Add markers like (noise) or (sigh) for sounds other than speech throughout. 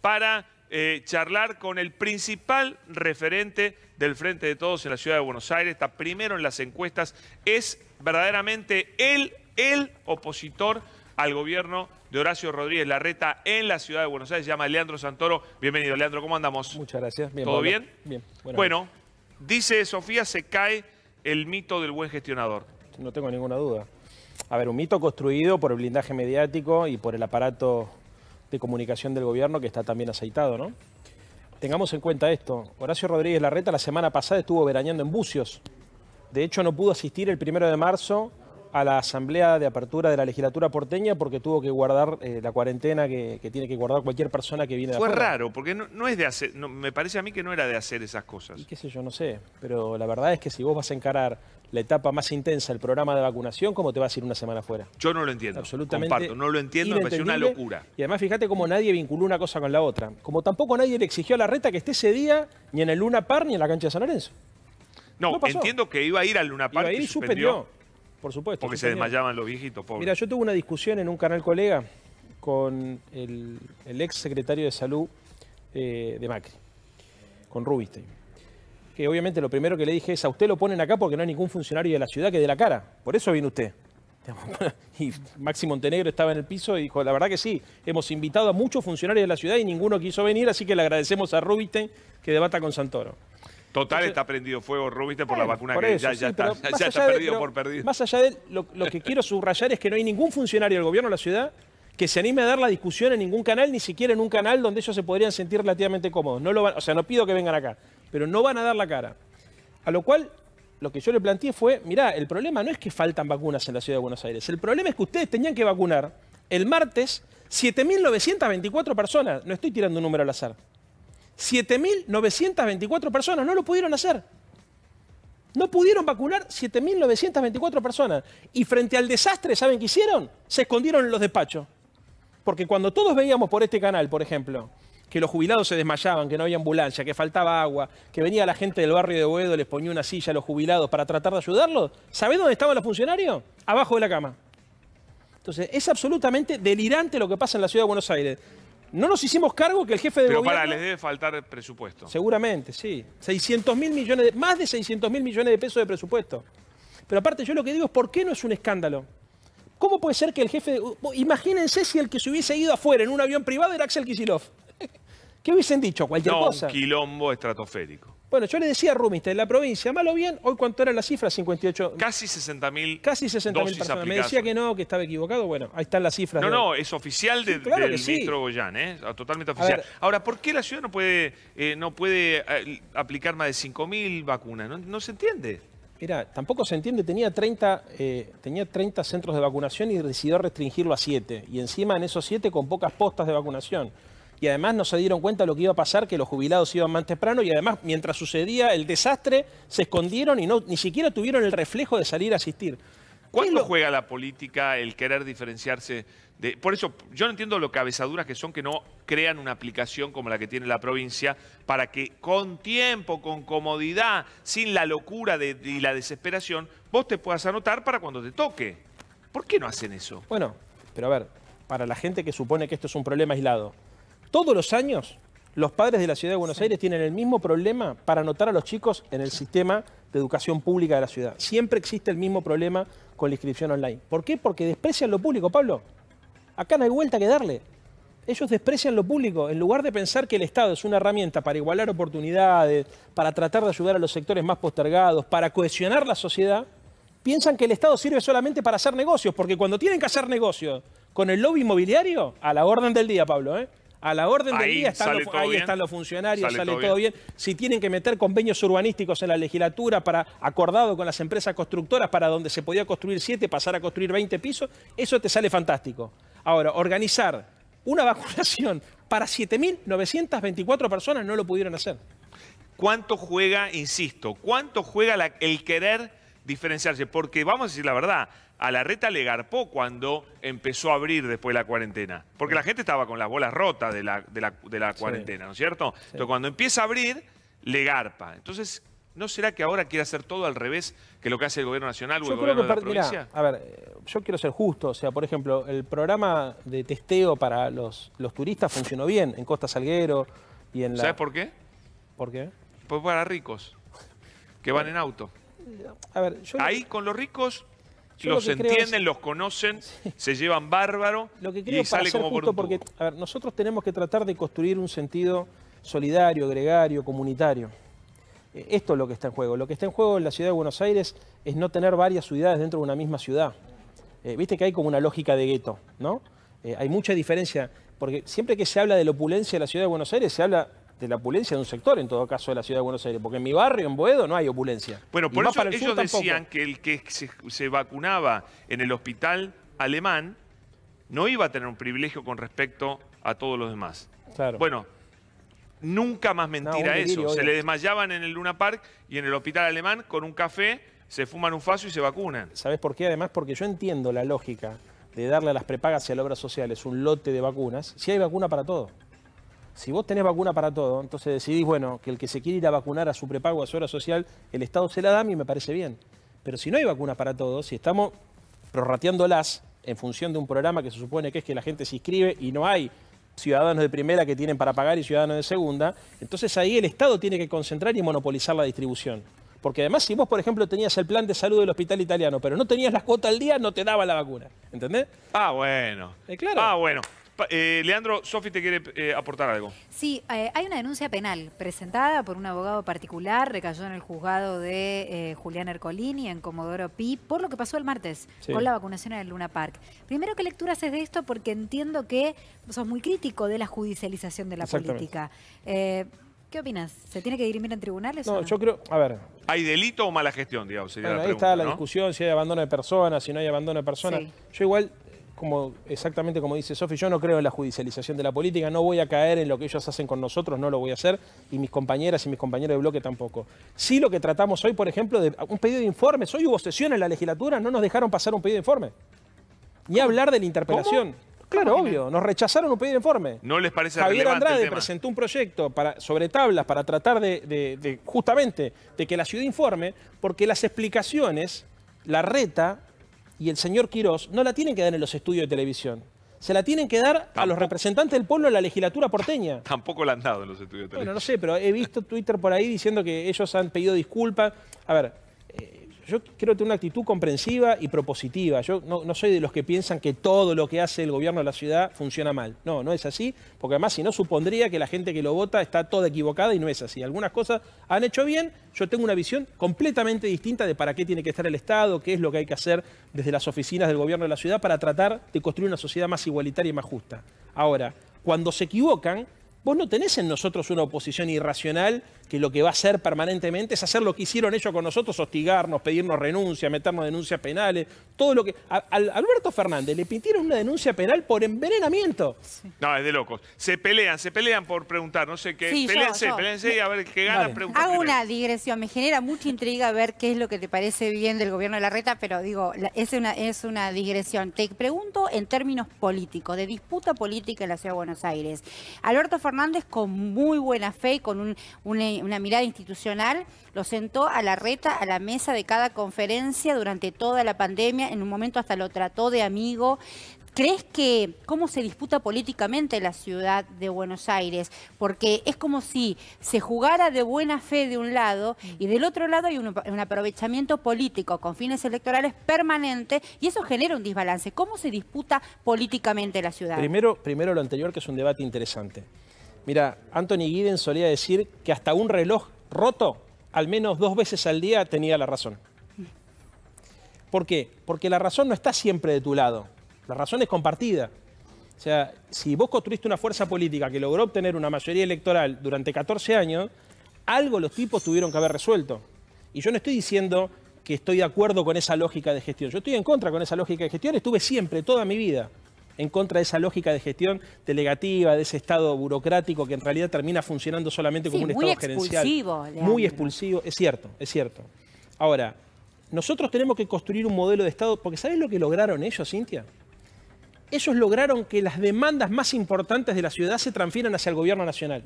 para eh, charlar con el principal referente del Frente de Todos en la Ciudad de Buenos Aires, está primero en las encuestas, es verdaderamente el el opositor al gobierno de Horacio Rodríguez Larreta en la ciudad de Buenos Aires. Se llama Leandro Santoro. Bienvenido, Leandro, ¿cómo andamos? Muchas gracias. Bien, ¿Todo bien? Bien. Bueno, dice Sofía, se cae el mito del buen gestionador. No tengo ninguna duda. A ver, un mito construido por el blindaje mediático y por el aparato de comunicación del gobierno que está también aceitado, ¿no? Tengamos en cuenta esto. Horacio Rodríguez Larreta la semana pasada estuvo veraneando en Bucios. De hecho, no pudo asistir el primero de marzo a la asamblea de apertura de la legislatura porteña porque tuvo que guardar eh, la cuarentena que, tiene que guardar cualquier persona que viene de Fue raro, porque no, es de hacer, me parece a mí que no era de hacer esas cosas. Y qué sé yo, no sé, pero la verdad es que si vos vas a encarar la etapa más intensa del programa de vacunación, ¿cómo te vas a ir una semana fuera? Yo no lo entiendo. Absolutamente. no lo entiendo, me una locura. Y además, fíjate cómo nadie vinculó una cosa con la otra. Como tampoco nadie le exigió a la reta que esté ese día ni en el Luna Par ni en la cancha de San Lorenzo. No, entiendo que iba a ir al Luna Par. y suspendió. Por supuesto. Porque se desmayaban los viejitos, pobres. Mira, yo tuve una discusión en un canal colega con el, ex secretario de salud eh, de Macri, con Rubinstein que obviamente lo primero que le dije es, a usted lo ponen acá porque no hay ningún funcionario de la ciudad que dé la cara. Por eso viene usted. (laughs) Y Maxi Montenegro estaba en el piso y dijo, la verdad que sí, hemos invitado a muchos funcionarios de la ciudad y ninguno quiso venir, así que le agradecemos a Rubinstein que debata con Santoro. Total, está prendido fuego Rubinstein por la vacuna que ya, está, (laughs) perdido por perdido. Más allá de lo, lo que quiero subrayar es que no hay ningún funcionario del gobierno de la ciudad que se anime a dar la discusión en ningún canal, ni siquiera en un canal donde ellos se podrían sentir relativamente cómodos. No lo o sea, no pido que vengan acá pero no van a dar la cara. A lo cual, lo que yo le planteé fue, mirá, el problema no es que faltan vacunas en la Ciudad de Buenos Aires, el problema es que ustedes tenían que vacunar el martes 7.924 personas, no estoy tirando un número al azar, 7.924 personas, no lo pudieron hacer. No pudieron vacunar 7.924 personas. Y frente al desastre, ¿saben qué hicieron? Se escondieron en los despachos. Porque cuando todos veíamos por este canal, por ejemplo, que los jubilados se desmayaban, que no había ambulancia, que faltaba agua, que venía la gente del barrio de Boedo, les ponía una silla a los jubilados para tratar de ayudarlos, ¿sabés dónde estaban los funcionarios? Abajo de la cama. Entonces, es absolutamente delirante lo que pasa en la ciudad de Buenos Aires. No nos hicimos cargo que el jefe de Pero gobierno... para, les debe faltar presupuesto. Seguramente, sí. 600 mil millones, más de 600 mil millones de pesos de presupuesto. Pero aparte, yo lo que digo es, ¿por qué no es un escándalo? ¿Cómo puede ser que el jefe... De... Imagínense si el que se hubiese ido afuera en un avión privado era Axel Kisilov. ¿Qué hubiesen dicho? Cualquier no, cosa. Un quilombo estratosférico. Bueno, yo le decía a Rumiste, en la provincia, malo bien, hoy cuánto era la cifra, 58... Casi 60.000 Casi 60.000 personas. Me decía que no, que estaba equivocado. Bueno, ahí está la cifra. No, no, es oficial del ministro Goyán, ¿eh? ah, totalmente oficial. Ahora, ¿por qué la ciudad no puede, eh, no puede eh, aplicar más de 5.000 vacunas? No, se entiende. Mira, tampoco se entiende, tenía 30, tenía 30 centros de vacunación y decidió restringirlo a 7. Y encima en esos 7 con pocas postas de vacunación y además no se dieron cuenta de lo que iba a pasar, que los jubilados iban más temprano y además mientras sucedía el desastre se escondieron y no, ni siquiera tuvieron el reflejo de salir a asistir. ¿Cuándo juega la política el querer diferenciarse? De... Por eso yo no entiendo lo cabezaduras que son que no crean una aplicación como la que tiene la provincia para que con tiempo, con comodidad, sin la locura y la desesperación, vos te puedas anotar para cuando te toque. ¿Por qué no hacen eso? Bueno, pero a ver, para la gente que supone que esto es un problema aislado, todos los años los padres de la ciudad de Buenos Aires tienen el mismo problema para anotar a los chicos en el sistema de educación pública de la ciudad. Siempre existe el mismo problema con la inscripción online. ¿Por qué? Porque desprecian lo público, Pablo. Acá no hay vuelta que darle. Ellos desprecian lo público. En lugar de pensar que el Estado es una herramienta para igualar oportunidades, para tratar de ayudar a los sectores más postergados, para cohesionar la sociedad, piensan que el Estado sirve solamente para hacer negocios, porque cuando tienen que hacer negocios con el lobby inmobiliario, a la orden del día, Pablo, ¿eh? a la orden del día, están los, funcionarios, sale, todo, bien. Si tienen que meter convenios urbanísticos en la legislatura para acordado con las empresas constructoras para donde se podía construir 7, pasar a construir 20 pisos, eso te sale fantástico. Ahora, organizar una (laughs) vacunación para 7.924 personas no lo pudieron hacer. ¿Cuánto juega, insisto, cuánto juega el querer diferenciarse? Porque vamos a decir la verdad, a la reta le garpó cuando empezó a abrir después de la cuarentena. Porque la gente estaba con las bolas rotas de la, de la, de la cuarentena, ¿no es cierto? Entonces, cuando empieza a abrir, le garpa. Entonces, ¿no será que ahora quiere hacer todo al revés que lo que hace el gobierno nacional o el gobierno de la provincia? a ver, yo quiero ser justo. O sea, por ejemplo, el programa de testeo para los, los turistas funcionó bien en Costa Salguero y en la... ¿Sabes por qué? ¿Por qué? Pues para ricos que van en auto. A ver, yo... Ahí con los ricos los entienden, los conocen, (laughs) se llevan bárbaro lo que creo y sale como porque nosotros tenemos que tratar de construir un sentido solidario, gregario, comunitario. Eh, esto es lo que está en juego. Lo que está en juego en la ciudad de Buenos Aires es no tener varias ciudades dentro de una misma ciudad. Eh, viste que hay como una lógica de gueto, ¿no? Eh, hay mucha diferencia, porque siempre que se habla de la opulencia de la ciudad de Buenos Aires, se habla de la opulencia de un sector, en todo caso, de la ciudad de Buenos Aires, porque en mi barrio, en Boedo, no hay opulencia. Bueno, por eso ellos decían que el que se, vacunaba en el hospital alemán no iba a tener un privilegio con respecto a todos los demás. Claro. Bueno, nunca más mentira eso. Se le desmayaban en el Luna Park y en el hospital alemán con un café, se fuman un faso y se vacunan. ¿Sabes por qué? Además, porque yo entiendo la lógica de darle a las prepagas y a las obras sociales un lote de vacunas, si hay vacuna para todo. Si vos tenés vacuna para todo, entonces decidís, bueno, que el que se quiere ir a vacunar a su prepago, a su hora social, el Estado se la da a mí me parece bien. Pero si no hay vacuna para todos, si estamos prorrateándolas en función de un programa que se supone que es que la gente se inscribe y no hay ciudadanos de primera que tienen para pagar y ciudadanos de segunda, entonces ahí el Estado tiene que concentrar y monopolizar la distribución. Porque además, si vos, por ejemplo, tenías el plan de salud del hospital italiano, pero no tenías las cuotas al día, no te daba la vacuna. ¿Entendés? Ah, bueno. Eh, claro. Ah, bueno. Eh, Leandro, Sofi te quiere eh, aportar algo. Sí, eh, hay una denuncia penal presentada por un abogado particular, recayó en el juzgado de Julián Ercolini en Comodoro Pi, por lo que pasó el martes con la vacunación en el Luna Park. Primero, ¿qué lectura haces de esto? Porque entiendo que sos muy crítico de la judicialización de la política. ¿Qué opinas? ¿Se tiene que dirimir en tribunales? No, yo creo, a ver. ¿Hay delito o mala gestión, digamos? ahí está la discusión, si hay abandono de personas, si no hay abandono de personas. Yo igual como, exactamente como dice Sofi, yo no creo en la judicialización de la política, no voy a caer en lo que ellos hacen con nosotros, no lo voy a hacer, y mis compañeras y mis compañeros de bloque tampoco. si lo que tratamos hoy, por ejemplo, de un pedido de informe, Hoy hubo sesión en la legislatura, no nos dejaron pasar un pedido de informe. Ni hablar de la interpelación. Claro, obvio. Nos rechazaron un pedido de informe. No les parece Javier Andrade presentó un proyecto para, sobre tablas para tratar de, justamente de que la ciudad informe, porque las explicaciones, la reta y el señor Quirós no la tienen que dar en los estudios de televisión. Se la tienen que dar a los representantes del pueblo en la legislatura porteña. (laughs) Tampoco la han dado en los estudios de televisión. Bueno, no sé, pero he visto Twitter por ahí diciendo que ellos han pedido disculpas. A ver, yo quiero tener una actitud comprensiva y propositiva. Yo no, no, soy de los que piensan que todo lo que hace el gobierno de la ciudad funciona mal. No, no es así, porque además si no supondría que la gente que lo vota está toda equivocada y no es así. Algunas cosas han hecho bien, yo tengo una visión completamente distinta de para qué tiene que estar el Estado, qué es lo que hay que hacer desde las oficinas del gobierno de la ciudad para tratar de construir una sociedad más igualitaria y más justa. Ahora, cuando se equivocan, vos no tenés en nosotros una oposición irracional que lo que va a hacer permanentemente es hacer lo que hicieron ellos con nosotros, hostigarnos, pedirnos renuncia, meternos denuncias penales, todo lo que... Alberto Fernández le pidieron una denuncia penal por envenenamiento. No, es de locos. Se pelean, se pelean por preguntar, no sé qué. Sí, peleense y a ver qué ganas vale. Hago una digresión, me genera mucha intriga ver qué es lo que te parece bien del gobierno de la reta, pero digo, es una, es una digresión. Te pregunto en términos políticos, de disputa política en la Ciudad de Buenos Aires. Alberto Fernández con muy buena fe y con un, un una mirada institucional, lo sentó a la reta, a la mesa de cada conferencia durante toda la pandemia, en un momento hasta lo trató de amigo. ¿Crees que cómo se disputa políticamente la ciudad de Buenos Aires? Porque es como si se jugara de buena fe de un lado y del otro lado hay un, aprovechamiento político con fines electorales permanente y eso genera un desbalance. ¿Cómo se disputa políticamente la ciudad? Primero, primero lo anterior, que es un debate interesante. Mira, Anthony Giddens solía decir que hasta un reloj roto, al menos dos veces al día, tenía la razón. ¿Por qué? Porque la razón no está siempre de tu lado. La razón es compartida. O sea, si vos construiste una fuerza política que logró obtener una mayoría electoral durante 14 años, algo los tipos tuvieron que haber resuelto. Y yo no estoy diciendo que estoy de acuerdo con esa lógica de gestión. Yo estoy en contra con esa lógica de gestión, estuve siempre, toda mi vida en contra de esa lógica de gestión delegativa, de ese Estado burocrático que en realidad termina funcionando solamente como un Estado gerencial. Muy expulsivo. Muy expulsivo, es cierto, es cierto. Ahora, nosotros tenemos que construir un modelo de Estado, porque sabes lo que lograron ellos, Cintia? Ellos lograron que las demandas más importantes de la ciudad se transfieran hacia el gobierno nacional.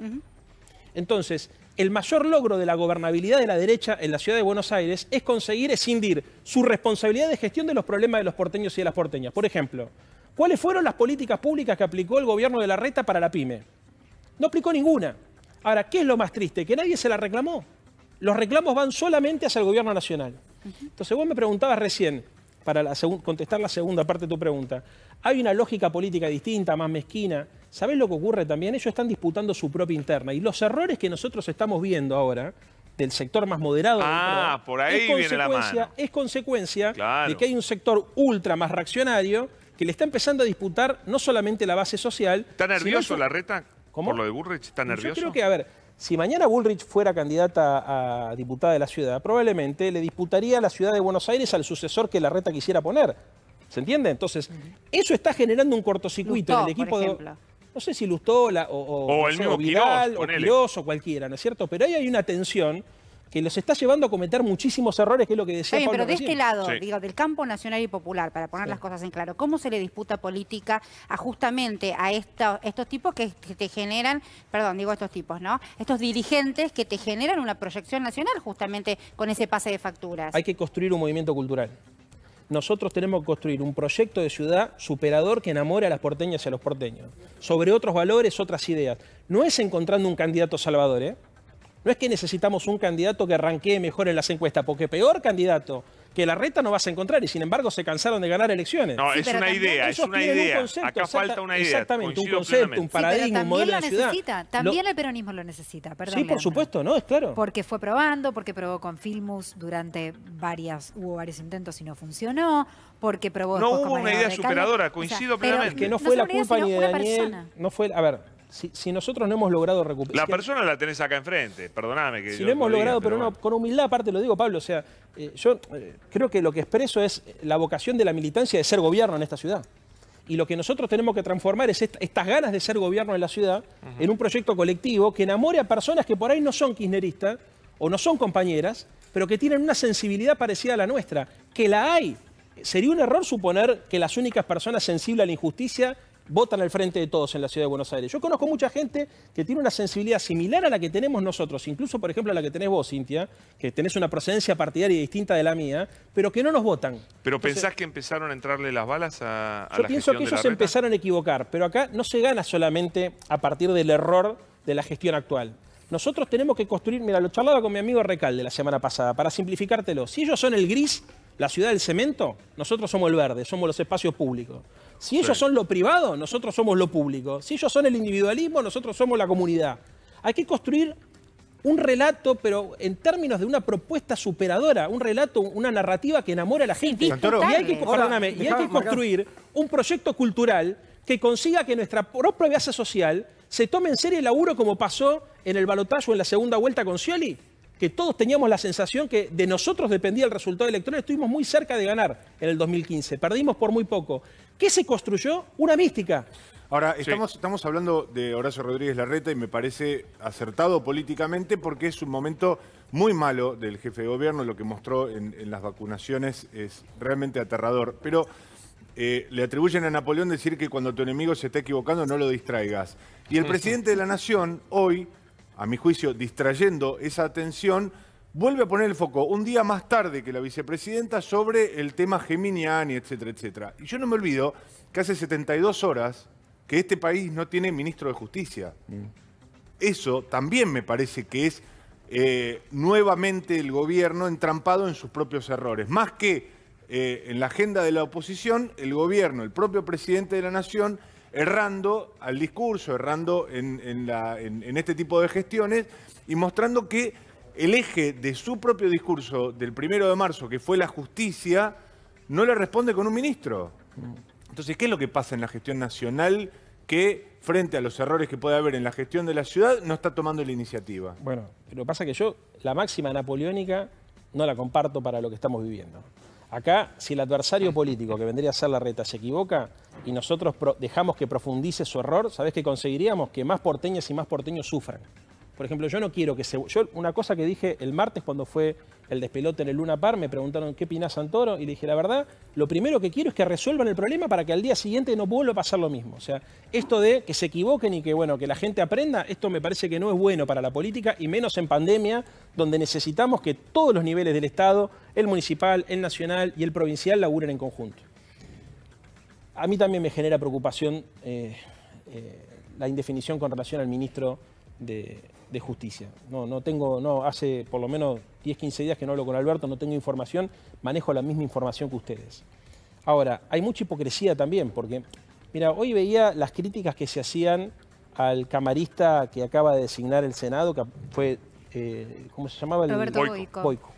Entonces, el mayor logro de la gobernabilidad de la derecha en la ciudad de Buenos Aires es conseguir escindir su responsabilidad de gestión de los problemas de los porteños y de las porteñas. Por ejemplo, ¿cuáles fueron las políticas públicas que aplicó el gobierno de la reta para la pyme? No aplicó ninguna. Ahora, ¿qué es lo más triste? Que nadie se la reclamó. Los reclamos van solamente hacia el gobierno nacional. Entonces, vos me preguntabas recién, para contestar la segunda parte de tu pregunta, hay una lógica política distinta, más mezquina. ¿Sabés lo que ocurre también? Ellos están disputando su propia interna. Y los errores que nosotros estamos viendo ahora del sector más moderado. Ah, por es la Es consecuencia de que hay un sector ultra más reaccionario que le está empezando a disputar no solamente la base social. ¿Está nervioso la reta? ¿Por lo de Burrich? ¿Está nervioso? Yo creo que, a ver, si mañana Bullrich fuera candidata a diputada de la ciudad, probablemente le disputaría la ciudad de Buenos Aires al sucesor que la reta quisiera poner. ¿Se entiende? Entonces, eso está generando un cortocircuito en el equipo de. No sé si Lustola o, o, el o o cualquiera, ¿no es cierto? Pero ahí hay una tensión que los está llevando a cometer muchísimos errores, que es lo que decía pero de este lado, digo, del campo nacional y popular, para poner las cosas en claro, ¿cómo se le disputa política a justamente a estos tipos que, que te generan, perdón, digo estos tipos, ¿no? Estos dirigentes que te generan una proyección nacional justamente con ese pase de facturas. Hay que construir un movimiento cultural nosotros tenemos que construir un proyecto de ciudad superador que enamore a las porteñas y a los porteños, sobre otros valores, otras ideas. No es encontrando un candidato salvador, ¿eh? No es que necesitamos un candidato que ranquee mejor en las encuestas, porque peor candidato que la reta no vas a encontrar y sin embargo se cansaron de ganar elecciones. No, es, una idea, es una idea, Acá falta una idea. Exactamente, un concepto, un paradigma, un modelo de ciudad. Necesita, también el peronismo lo necesita, perdón. Sí, por supuesto, no, es claro. Porque fue probando, porque probó con Filmus durante varias, hubo varios intentos y no funcionó, porque probó... No hubo una idea superadora, coincido plenamente. Que no fue la culpa ni de Daniel, no fue, a ver, si, nosotros no hemos logrado recuperar... La persona la tenés acá enfrente, perdóname. Que si no hemos logrado, pero, con humildad aparte lo digo, Pablo, o sea, eh, yo eh, creo que lo que expreso es la vocación de la militancia de ser gobierno en esta ciudad. Y lo que nosotros tenemos que transformar es estas ganas de ser gobierno en la ciudad en un proyecto colectivo que enamore a personas que por ahí no son kirchneristas o no son compañeras, pero que tienen una sensibilidad parecida a la nuestra, que la hay. Sería un error suponer que las únicas personas sensibles a la injusticia votan al frente de todos en la ciudad de Buenos Aires. Yo conozco mucha gente que tiene una sensibilidad similar a la que tenemos nosotros, incluso por ejemplo a la que tenés vos, Cintia, que tenés una procedencia partidaria distinta de la mía, pero que no nos votan. ¿Pero pensás que empezaron a entrarle las balas a, a yo la pienso que ellos empezaron a equivocar, pero acá no se gana solamente a partir del error de la gestión actual. Nosotros tenemos que construir, mira, lo charlaba con mi amigo Recal de la semana pasada, para simplificártelo. Si ellos son el gris, la ciudad del cemento, nosotros somos el verde, somos los espacios públicos. Si ellos son lo privado, nosotros somos lo público. Si ellos son el individualismo, nosotros somos la comunidad. Hay que construir un relato, pero en términos de una propuesta superadora, un relato, una narrativa que enamore a la gente. hay que, y hay que construir un proyecto cultural que consiga que nuestra propia base social ¿Se toma en serio el laburo como pasó en el balotaje en la segunda vuelta con Scioli? Que todos teníamos la sensación que de nosotros dependía el resultado electoral. Estuvimos muy cerca de ganar en el 2015. Perdimos por muy poco. ¿Qué se construyó? Una mística. Ahora, estamos, hablando de Horacio Rodríguez Larreta y me parece acertado políticamente porque es un momento muy malo del jefe de gobierno. Lo que mostró en, las vacunaciones es realmente aterrador. Pero eh, le atribuyen a Napoleón decir que cuando tu enemigo se está equivocando no lo distraigas. Y el presidente de la Nación hoy, a mi juicio, distrayendo esa atención, vuelve a poner el foco un día más tarde que la vicepresidenta sobre el tema Geminiani, etcétera, etcétera. Y yo no me olvido que hace 72 horas que este país no tiene ministro de Justicia. Mm. Eso también me parece que es eh, nuevamente el gobierno entrampado en sus propios errores. Más que eh, en la agenda de la oposición el gobierno, el propio presidente de la Nación, errando al discurso, errando en, en este tipo de gestiones y mostrando que el eje de su propio discurso del primero de marzo, que fue la justicia, no le responde con un ministro. Entonces, ¿qué es lo que pasa en la gestión nacional que, frente a los errores que puede haber en la gestión de la ciudad, no está tomando la iniciativa? Bueno, lo que pasa es que yo la máxima napoleónica no la comparto para lo que estamos viviendo. Acá, si el adversario político, que vendría a ser la reta, se equivoca y nosotros dejamos que profundice su error, sabes qué conseguiríamos? Que más porteñas y más porteños sufran. Por ejemplo, yo no quiero que se... Yo una cosa que dije el martes cuando fue el despelote en el Luna Par, me preguntaron qué opinás Santoro y le dije, la verdad, lo primero que quiero es que resuelvan el problema para que al día siguiente no vuelva a pasar lo mismo. O sea, esto de que se equivoquen y que, bueno, que la gente aprenda, esto me parece que no es bueno para la política y menos en pandemia, donde necesitamos que todos los niveles del Estado, el municipal, el nacional y el provincial laburen en conjunto. A mí también me genera preocupación eh, eh, la indefinición con relación al ministro de, de justicia. No, no tengo, no, hace por lo menos 10, 15 días que no hablo con Alberto, no tengo información, manejo la misma información que ustedes. Ahora, hay mucha hipocresía también, porque, mira, hoy veía las críticas que se hacían al camarista que acaba de designar el Senado, que fue, eh, ¿cómo se llamaba? Roberto Boico.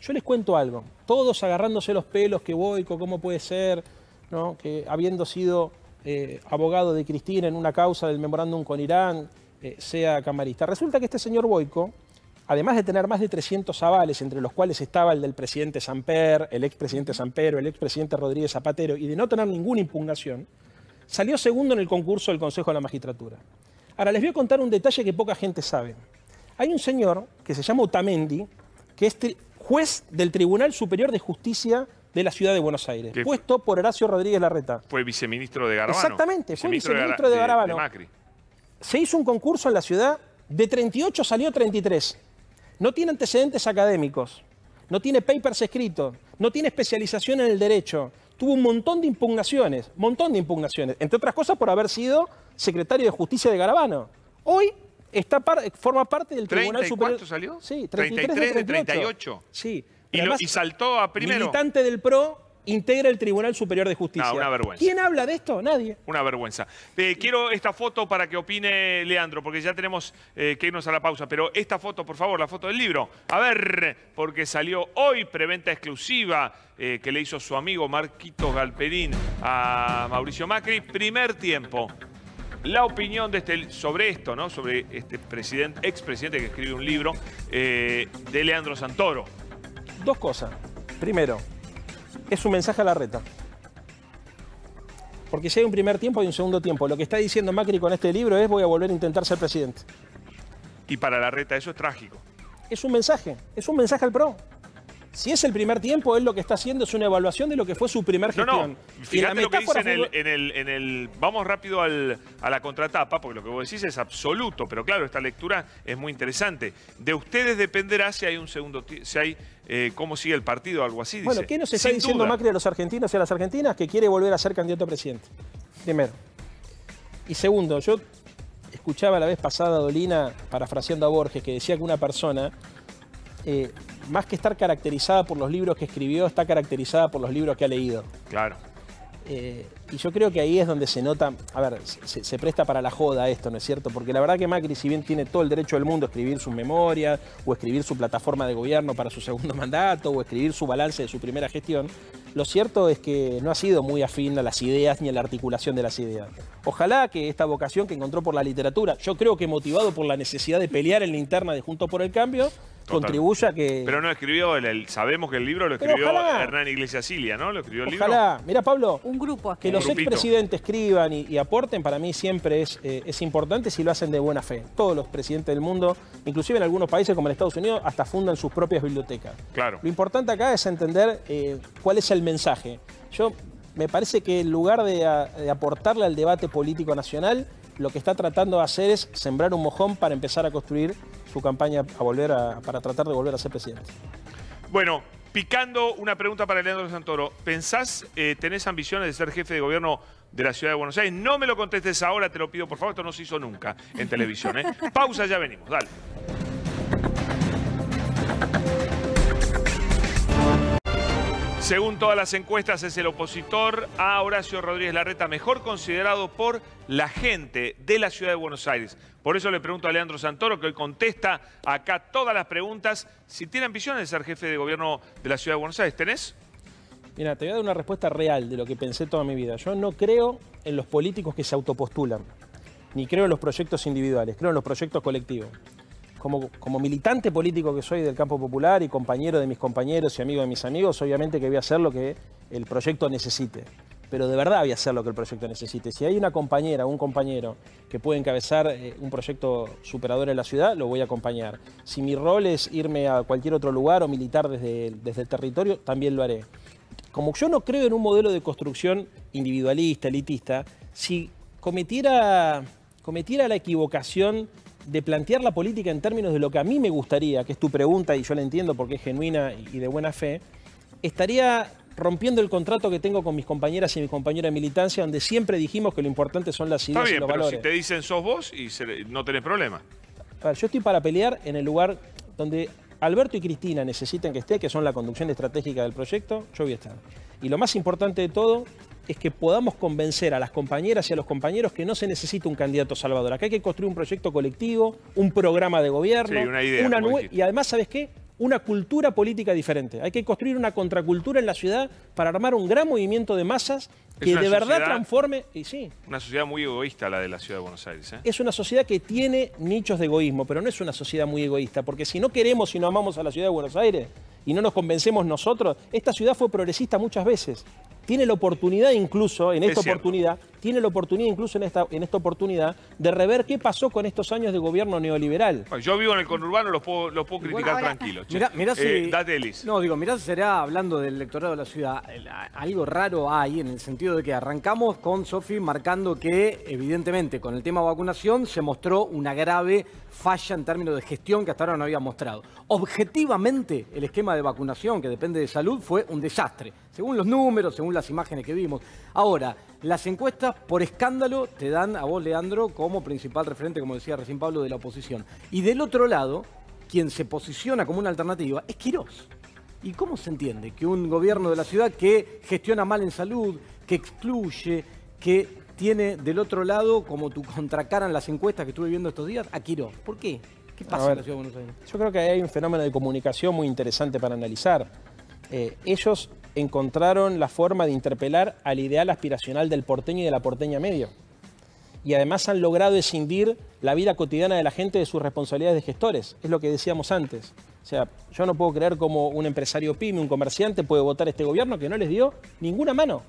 Yo les cuento algo, todos agarrándose los pelos, que Boico, ¿cómo puede ser? ¿No? Que habiendo sido eh, abogado de Cristina en una causa del memorándum con Irán, eh, sea camarista. Resulta que este señor Boico, además de tener más de 300 avales, entre los cuales estaba el del presidente Samper, el expresidente Sampero, el expresidente Rodríguez Zapatero, y de no tener ninguna impugnación, salió segundo en el concurso del Consejo de la Magistratura. Ahora, les voy a contar un detalle que poca gente sabe. Hay un señor que se llama Utamendi, que es juez del Tribunal Superior de Justicia de la Ciudad de Buenos Aires, puesto por Horacio Rodríguez Larreta. Fue viceministro de Garabano. Exactamente, fue viceministro de, Garabano. De Macri se hizo un concurso en la ciudad, de 38 salió 33. No tiene antecedentes académicos, no tiene papers escritos, no tiene especialización en el derecho, tuvo un montón de impugnaciones, montón de impugnaciones, entre otras cosas por haber sido secretario de Justicia de Garabano. Hoy forma parte del Tribunal Superior. ¿Cuánto salió? Sí, 33, de 38. Sí. Y, saltó a primero. Militante del PRO, integra el Tribunal Superior de Justicia. una vergüenza. ¿Quién habla de esto? Nadie. Una vergüenza. Eh, quiero esta foto para que opine Leandro, porque ya tenemos eh, que irnos a la pausa, pero esta foto, por favor, la foto del libro. A ver, porque salió hoy preventa exclusiva eh, que le hizo su amigo Marquito Galperín a Mauricio Macri. Primer tiempo. La opinión de este, sobre esto, ¿no? Sobre este expresidente que escribe un libro de Leandro Santoro. Dos cosas. Primero, es un mensaje a la reta. Porque si hay un primer tiempo, y un segundo tiempo. Lo que está diciendo Macri con este libro es voy a volver a intentar ser presidente. Y para la reta eso es trágico. Es un mensaje, es un mensaje al PRO. Si es el primer tiempo, él lo que está haciendo es una evaluación de lo que fue su primer gestión. No, no. Fíjate lo que dice en el, Vamos rápido a la contratapa, porque lo que vos decís es absoluto, pero claro, esta lectura es muy interesante. De ustedes dependerá si hay un segundo... Si hay eh, cómo sigue el partido, algo así. Bueno, ¿qué nos está diciendo Macri a los argentinos y a las argentinas? Que quiere volver a ser candidato a presidente. Primero. Y segundo, yo escuchaba la vez pasada a Dolina, parafraseando a Borges, que decía que una persona eh, más que estar caracterizada por los libros que escribió, está caracterizada por los libros que ha leído. Claro. Eh, y yo creo que ahí es donde se nota, a ver, se, presta para la joda esto, ¿no es cierto? Porque la verdad que Macri, si bien tiene todo el derecho del mundo a escribir sus memorias, o escribir su plataforma de gobierno para su segundo (laughs) mandato, o escribir su balance de su primera gestión, lo cierto es que no ha sido muy afín a las ideas ni a la articulación de las ideas. Ojalá que esta vocación que encontró por la literatura, yo creo que motivado por la necesidad de pelear en la interna de Junto por el Cambio, contribuya a que... Pero no escribió, el, sabemos que el libro lo escribió Hernán Iglesias Cilia, ¿no? Lo escribió el libro. Ojalá, mira Pablo, un grupo que los expresidentes escriban y, aporten, para mí siempre es, eh, es importante si lo hacen de buena fe. Todos los presidentes del mundo, inclusive en algunos países como en Estados Unidos, hasta fundan sus propias bibliotecas. Claro. Lo importante acá es entender eh, cuál es el mensaje. Yo me parece que en lugar de aportarle al debate político nacional, lo que está tratando de hacer es sembrar un mojón para empezar a construir su campaña a volver para tratar de volver a ser presidente. Bueno, picando una pregunta para Leandro Santoro. ¿Pensás, eh, tenés ambiciones de ser jefe de gobierno de la Ciudad de Buenos Aires? No me lo contestes ahora, te lo pido por favor, esto no se hizo nunca en televisión. ¿eh? (laughs) Pausa, ya venimos, dale. Según todas las encuestas, es el opositor a Horacio Rodríguez Larreta mejor considerado por la gente de la ciudad de Buenos Aires. Por eso le pregunto a Leandro Santoro, que hoy contesta acá todas las preguntas, si tiene ambiciones de ser jefe de gobierno de la ciudad de Buenos Aires. ¿Tenés? Mira, te voy a dar una respuesta real de lo que pensé toda mi vida. Yo no creo en los políticos que se autopostulan, ni creo en los proyectos individuales, creo en los proyectos colectivos como, como, militante político que soy del campo popular y compañero de mis compañeros y amigo de mis amigos, obviamente que voy a hacer lo que el proyecto necesite. Pero de verdad voy a hacer lo que el proyecto necesite. Si hay una compañera o un compañero que puede encabezar eh, un proyecto superador en la ciudad, lo voy a acompañar. Si mi rol es irme a cualquier otro lugar o militar desde, desde el territorio, también lo haré. Como yo no creo en un modelo de construcción individualista, elitista, si cometiera, cometiera la equivocación de plantear la política en términos de lo que a mí me gustaría, que es tu pregunta y yo la entiendo porque es genuina y de buena fe, estaría rompiendo el contrato que tengo con mis compañeras y mis compañeros de militancia, donde siempre dijimos que lo importante son las ideas Está bien, pero Si te dicen sos vos y no tenés problema. yo estoy para pelear en el lugar donde Alberto y Cristina necesitan que esté, que son la conducción estratégica del proyecto, yo voy a estar. Y lo más importante de todo es que podamos convencer a las compañeras y a los compañeros que no se necesita un candidato salvador. que hay que construir un proyecto colectivo, un programa de gobierno, una, y además, ¿sabes qué? una cultura política diferente. Hay que construir una contracultura en la ciudad para armar un gran movimiento de masas que de verdad transforme. Y sí. Una sociedad muy egoísta la de la ciudad de Buenos Aires. ¿eh? Es una sociedad que tiene nichos de egoísmo, pero no es una sociedad muy egoísta, porque si no queremos y no amamos a la ciudad de Buenos Aires y no nos convencemos nosotros, esta ciudad fue progresista muchas veces. Tiene la oportunidad incluso, en esta oportunidad, tiene la oportunidad incluso en esta, en esta oportunidad de rever qué pasó con estos años de gobierno neoliberal. Yo vivo en el conurbano, los puedo, puedo criticar tranquilo tranquilos. Mirá, mirá eh, No, digo, mirá será, hablando del electorado de la ciudad, algo raro hay en el sentido de que arrancamos con Sofi marcando que, evidentemente, con el tema vacunación se mostró una grave falla en términos de gestión que hasta ahora no había mostrado. Objetivamente, el esquema de vacunación, que depende de salud, fue un desastre, según los números, según las imágenes que vimos. Ahora, las encuestas por escándalo te dan a vos, Leandro, como principal referente, como decía recién Pablo, de la oposición. Y del otro lado, quien se posiciona como una alternativa es Quirós. ¿Y cómo se entiende que un gobierno de la ciudad que gestiona mal en salud, que excluye, que tiene del otro lado, como tu contracara las encuestas que estuve viendo estos días, a ¿Por qué? ¿Qué pasa en la ciudad de Buenos Aires? Yo creo que hay un fenómeno de comunicación muy interesante para analizar. Eh, ellos encontraron la forma de interpelar al ideal aspiracional del porteño y de la porteña medio. Y además han logrado escindir la vida cotidiana de la gente de sus responsabilidades de gestores. Es lo que decíamos antes. O sea, yo no puedo creer cómo un empresario pyme, un comerciante puede votar este gobierno que no les dio ninguna mano.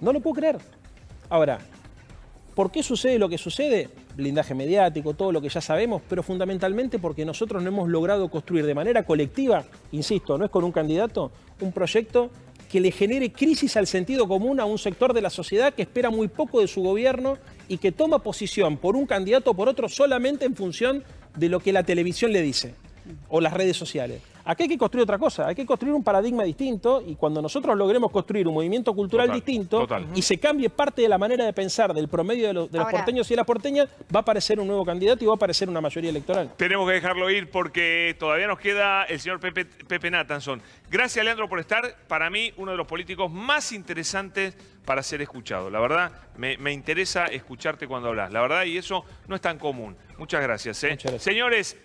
No lo puedo creer. Ahora, ¿por qué sucede lo que sucede? Blindaje mediático, todo lo que ya sabemos, pero fundamentalmente porque nosotros no hemos logrado construir de manera colectiva, insisto, no es con un candidato, un proyecto que le genere crisis al sentido común a un sector de la sociedad que espera muy poco de su gobierno y que toma posición por un candidato o por otro solamente en función de lo que la televisión le dice o las redes sociales. Aquí hay que construir otra cosa, hay que construir un paradigma distinto y cuando nosotros logremos construir un movimiento cultural distinto y se cambie parte de la manera de pensar del promedio de, los, porteños y de las porteñas, va a aparecer un nuevo candidato y va a aparecer una mayoría electoral. Tenemos que dejarlo ir porque todavía nos queda el señor Pepe, Pepe Natanson. Gracias, Leandro, por estar. Para mí, uno de los políticos más interesantes para ser escuchado. La verdad, me, interesa escucharte cuando hablas. La verdad, y eso no es tan común. Muchas gracias. ¿eh? Señores,